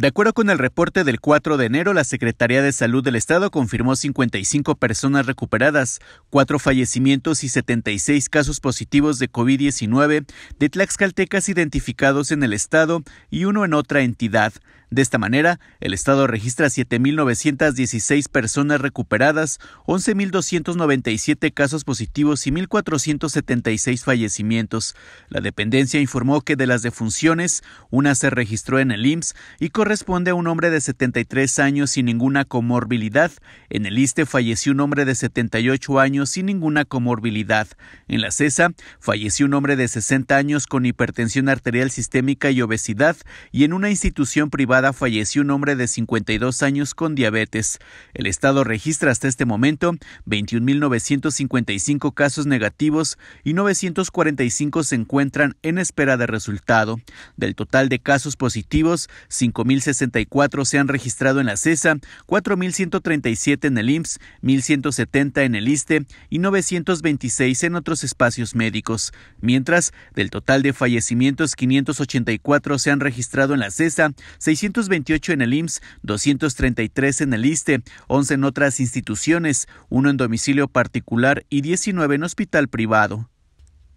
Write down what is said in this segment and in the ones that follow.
De acuerdo con el reporte del 4 de enero, la Secretaría de Salud del Estado confirmó 55 personas recuperadas, 4 fallecimientos y 76 casos positivos de COVID-19 de tlaxcaltecas identificados en el Estado y uno en otra entidad. De esta manera, el Estado registra 7.916 personas recuperadas, 11.297 casos positivos y 1.476 fallecimientos. La dependencia informó que de las defunciones, una se registró en el IMSS y responde a un hombre de 73 años sin ninguna comorbilidad. En el ISTE falleció un hombre de 78 años sin ninguna comorbilidad. En la CESA falleció un hombre de 60 años con hipertensión arterial sistémica y obesidad. Y en una institución privada falleció un hombre de 52 años con diabetes. El Estado registra hasta este momento 21.955 casos negativos y 945 se encuentran en espera de resultado. Del total de casos positivos, 5.000 1,064 se han registrado en la CESA, 4.137 en el IMSS, 1.170 en el ISTE y 926 en otros espacios médicos. Mientras, del total de fallecimientos, 584 se han registrado en la CESA, 628 en el IMSS, 233 en el ISTE, 11 en otras instituciones, 1 en domicilio particular y 19 en hospital privado.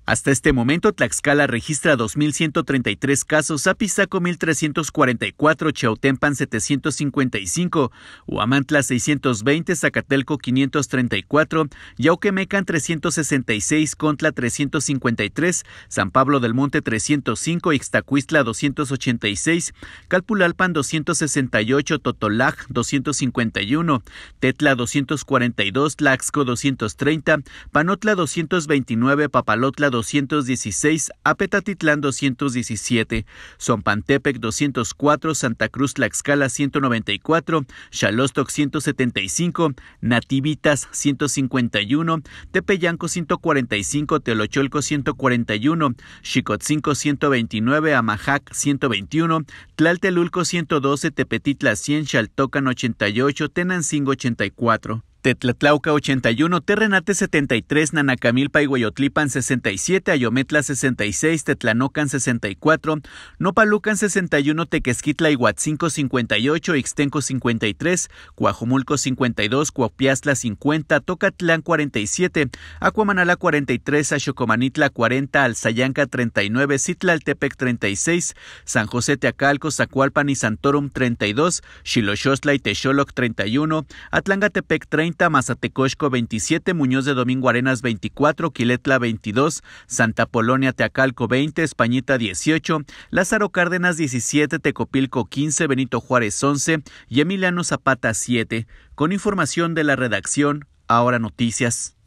Hasta este momento, Tlaxcala registra 2.133 casos, Apizaco 1.344, Chautempan 755, Huamantla 620, Zacatelco 534, Yauquemecan 366, Contla 353, San Pablo del Monte 305, Ixtacuistla 286, Calpulalpan 268, Totolaj 251, Tetla 242, Tlaxco 230, Panotla 229, Papalotla 216, Apetatitlán 217, Zompantepec 204, Santa Cruz Tlaxcala 194, Chalostoc 175, Nativitas 151, Tepeyanco 145, Teolocholco 141, Xicotzinco 129, Amajac 121, Tlaltelulco 112, Tepetitla 100, Chaltocan 88, Tenancingo 84. Tetlatlauca 81, Terrenate 73, Nanacamilpa y Guayotlipan 67, Ayometla 66, Tetlanocan 64, Nopalucan 61, Tequesquitla y Huatzinco 58, Ixtenco 53, Cuajumulco 52, Cuaupiazla 50, Tocatlán 47, Acuamanala 43, Axocomanitla 40, Alzayanca 39, Citlaltepec 36, San José Teacalco, Zacualpan y Santorum 32, Xiloxostla y Texoloc 31, Atlangatepec 30, 30, 27, Muñoz de Domingo Arenas 24, Quiletla 22, Santa Polonia Teacalco 20, Españita 18, Lázaro Cárdenas 17, Tecopilco 15, Benito Juárez 11 y Emiliano Zapata 7. Con información de la redacción, ahora noticias.